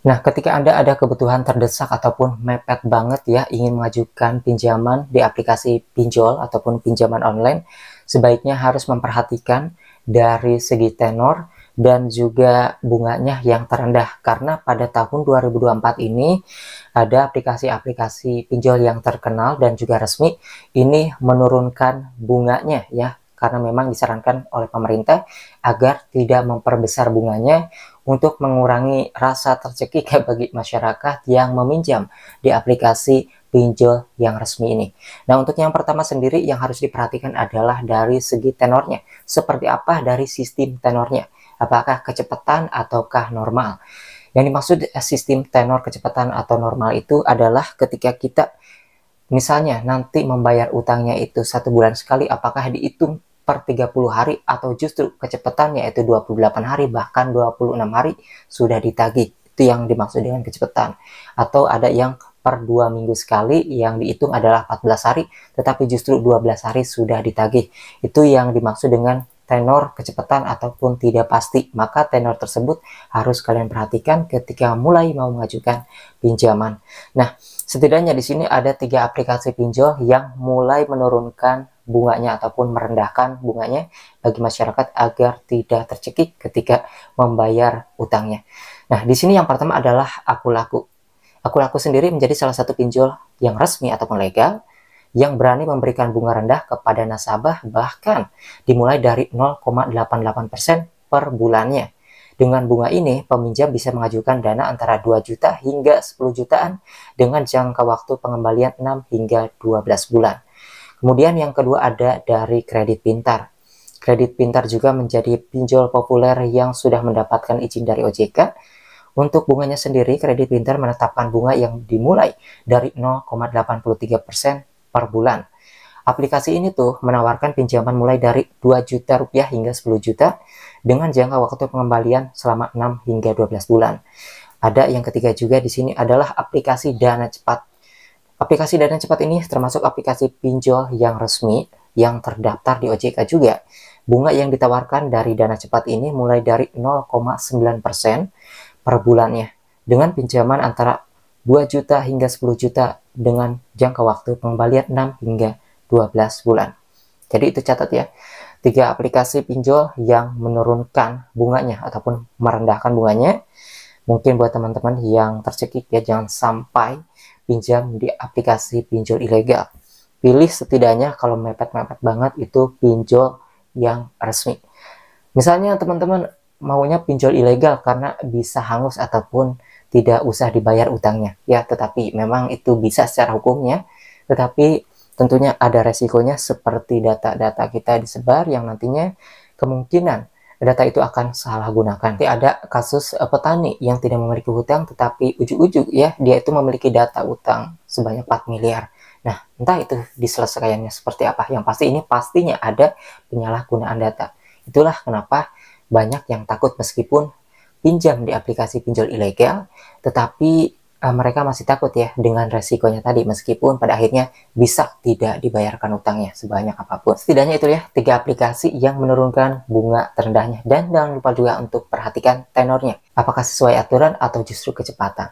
Nah, ketika Anda ada kebutuhan terdesak ataupun mepet banget ya ingin mengajukan pinjaman di aplikasi pinjol ataupun pinjaman online, sebaiknya harus memperhatikan dari segi tenor dan juga bunganya yang terendah karena pada tahun 2024 ini ada aplikasi-aplikasi pinjol yang terkenal dan juga resmi ini menurunkan bunganya ya karena memang disarankan oleh pemerintah agar tidak memperbesar bunganya untuk mengurangi rasa tercekik bagi masyarakat yang meminjam di aplikasi pinjol yang resmi ini. Nah, untuk yang pertama sendiri yang harus diperhatikan adalah dari segi tenornya. Seperti apa dari sistem tenornya? Apakah kecepatan ataukah normal? Yang dimaksud eh, sistem tenor kecepatan atau normal itu adalah ketika kita misalnya nanti membayar utangnya itu satu bulan sekali, apakah dihitung per 30 hari atau justru kecepatan yaitu 28 hari bahkan 26 hari sudah ditagih. Itu yang dimaksud dengan kecepatan. Atau ada yang per 2 minggu sekali yang dihitung adalah 14 hari tetapi justru 12 hari sudah ditagih. Itu yang dimaksud dengan tenor kecepatan ataupun tidak pasti. Maka tenor tersebut harus kalian perhatikan ketika mulai mau mengajukan pinjaman. Nah, setidaknya di sini ada tiga aplikasi pinjol yang mulai menurunkan bunganya ataupun merendahkan bunganya bagi masyarakat agar tidak tercekik ketika membayar utangnya. Nah, di sini yang pertama adalah aku laku. Aku laku sendiri menjadi salah satu pinjol yang resmi ataupun legal yang berani memberikan bunga rendah kepada nasabah bahkan dimulai dari 0,88% per bulannya. Dengan bunga ini, peminjam bisa mengajukan dana antara 2 juta hingga 10 jutaan dengan jangka waktu pengembalian 6 hingga 12 bulan. Kemudian yang kedua ada dari kredit pintar. Kredit pintar juga menjadi pinjol populer yang sudah mendapatkan izin dari OJK. Untuk bunganya sendiri, kredit pintar menetapkan bunga yang dimulai dari 0,83% per bulan. Aplikasi ini tuh menawarkan pinjaman mulai dari 2 juta rupiah hingga 10 juta dengan jangka waktu pengembalian selama 6 hingga 12 bulan. Ada yang ketiga juga di sini adalah aplikasi dana cepat Aplikasi dana cepat ini termasuk aplikasi pinjol yang resmi yang terdaftar di OJK juga. Bunga yang ditawarkan dari dana cepat ini mulai dari 0,9% per bulannya dengan pinjaman antara 2 juta hingga 10 juta dengan jangka waktu pengembalian 6 hingga 12 bulan. Jadi itu catat ya, tiga aplikasi pinjol yang menurunkan bunganya ataupun merendahkan bunganya. Mungkin buat teman-teman yang tercekik ya jangan sampai pinjam di aplikasi pinjol ilegal. Pilih setidaknya kalau mepet-mepet banget itu pinjol yang resmi. Misalnya teman-teman maunya pinjol ilegal karena bisa hangus ataupun tidak usah dibayar utangnya. Ya, tetapi memang itu bisa secara hukumnya, tetapi tentunya ada resikonya seperti data-data kita disebar yang nantinya kemungkinan data itu akan salah gunakan. Jadi ada kasus eh, petani yang tidak memiliki hutang tetapi ujuk-ujuk ya dia itu memiliki data utang sebanyak 4 miliar. Nah, entah itu diselesaikannya seperti apa. Yang pasti ini pastinya ada penyalahgunaan data. Itulah kenapa banyak yang takut meskipun pinjam di aplikasi pinjol ilegal, tetapi uh, mereka masih takut ya dengan resikonya tadi meskipun pada akhirnya bisa tidak dibayarkan utangnya sebanyak apapun. Setidaknya itu ya tiga aplikasi yang menurunkan bunga terendahnya dan jangan lupa juga untuk perhatikan tenornya apakah sesuai aturan atau justru kecepatan.